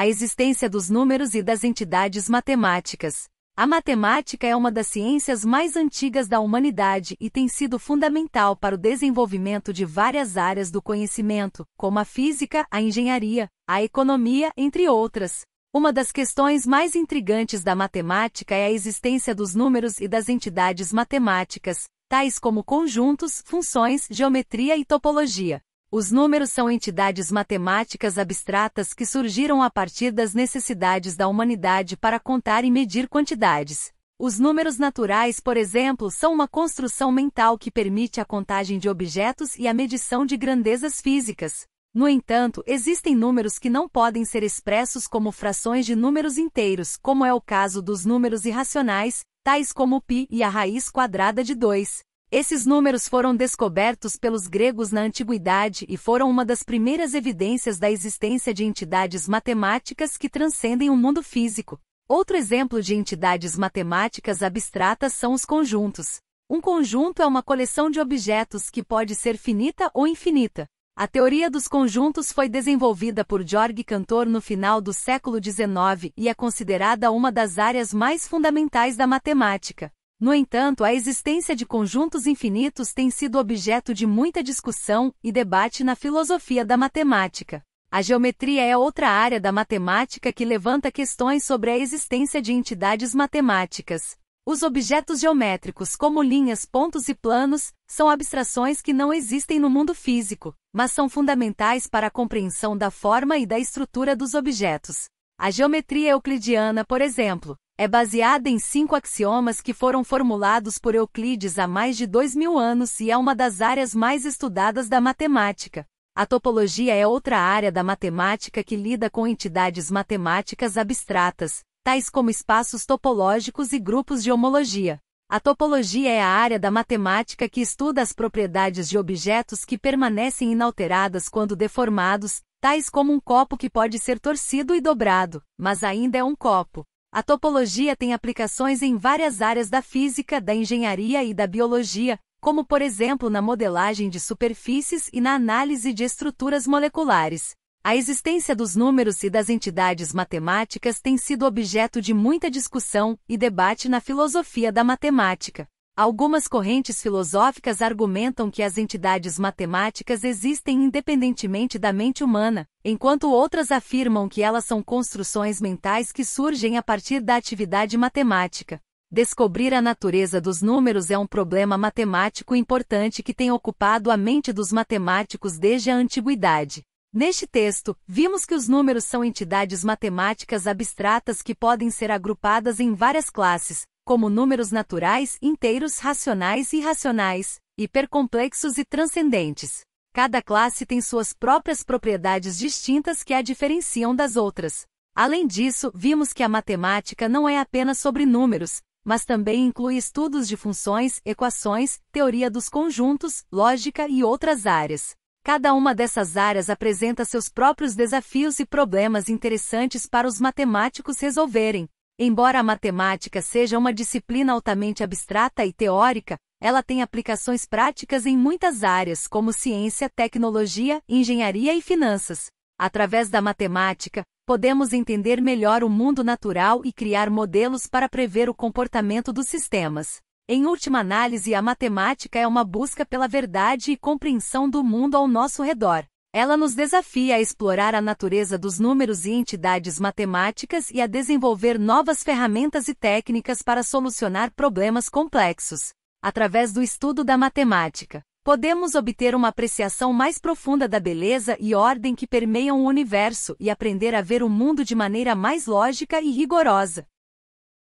a existência dos números e das entidades matemáticas. A matemática é uma das ciências mais antigas da humanidade e tem sido fundamental para o desenvolvimento de várias áreas do conhecimento, como a física, a engenharia, a economia, entre outras. Uma das questões mais intrigantes da matemática é a existência dos números e das entidades matemáticas, tais como conjuntos, funções, geometria e topologia. Os números são entidades matemáticas abstratas que surgiram a partir das necessidades da humanidade para contar e medir quantidades. Os números naturais, por exemplo, são uma construção mental que permite a contagem de objetos e a medição de grandezas físicas. No entanto, existem números que não podem ser expressos como frações de números inteiros, como é o caso dos números irracionais, tais como π e a raiz quadrada de 2. Esses números foram descobertos pelos gregos na antiguidade e foram uma das primeiras evidências da existência de entidades matemáticas que transcendem o mundo físico. Outro exemplo de entidades matemáticas abstratas são os conjuntos. Um conjunto é uma coleção de objetos que pode ser finita ou infinita. A teoria dos conjuntos foi desenvolvida por Georg Cantor no final do século XIX e é considerada uma das áreas mais fundamentais da matemática. No entanto, a existência de conjuntos infinitos tem sido objeto de muita discussão e debate na filosofia da matemática. A geometria é outra área da matemática que levanta questões sobre a existência de entidades matemáticas. Os objetos geométricos, como linhas, pontos e planos, são abstrações que não existem no mundo físico, mas são fundamentais para a compreensão da forma e da estrutura dos objetos. A geometria euclidiana, por exemplo, é baseada em cinco axiomas que foram formulados por Euclides há mais de dois mil anos e é uma das áreas mais estudadas da matemática. A topologia é outra área da matemática que lida com entidades matemáticas abstratas, tais como espaços topológicos e grupos de homologia. A topologia é a área da matemática que estuda as propriedades de objetos que permanecem inalteradas quando deformados, tais como um copo que pode ser torcido e dobrado, mas ainda é um copo. A topologia tem aplicações em várias áreas da física, da engenharia e da biologia, como por exemplo na modelagem de superfícies e na análise de estruturas moleculares. A existência dos números e das entidades matemáticas tem sido objeto de muita discussão e debate na filosofia da matemática. Algumas correntes filosóficas argumentam que as entidades matemáticas existem independentemente da mente humana, enquanto outras afirmam que elas são construções mentais que surgem a partir da atividade matemática. Descobrir a natureza dos números é um problema matemático importante que tem ocupado a mente dos matemáticos desde a antiguidade. Neste texto, vimos que os números são entidades matemáticas abstratas que podem ser agrupadas em várias classes, como números naturais, inteiros, racionais e irracionais, hipercomplexos e transcendentes. Cada classe tem suas próprias propriedades distintas que a diferenciam das outras. Além disso, vimos que a matemática não é apenas sobre números, mas também inclui estudos de funções, equações, teoria dos conjuntos, lógica e outras áreas. Cada uma dessas áreas apresenta seus próprios desafios e problemas interessantes para os matemáticos resolverem. Embora a matemática seja uma disciplina altamente abstrata e teórica, ela tem aplicações práticas em muitas áreas, como ciência, tecnologia, engenharia e finanças. Através da matemática, podemos entender melhor o mundo natural e criar modelos para prever o comportamento dos sistemas. Em última análise, a matemática é uma busca pela verdade e compreensão do mundo ao nosso redor. Ela nos desafia a explorar a natureza dos números e entidades matemáticas e a desenvolver novas ferramentas e técnicas para solucionar problemas complexos. Através do estudo da matemática, podemos obter uma apreciação mais profunda da beleza e ordem que permeiam o universo e aprender a ver o mundo de maneira mais lógica e rigorosa.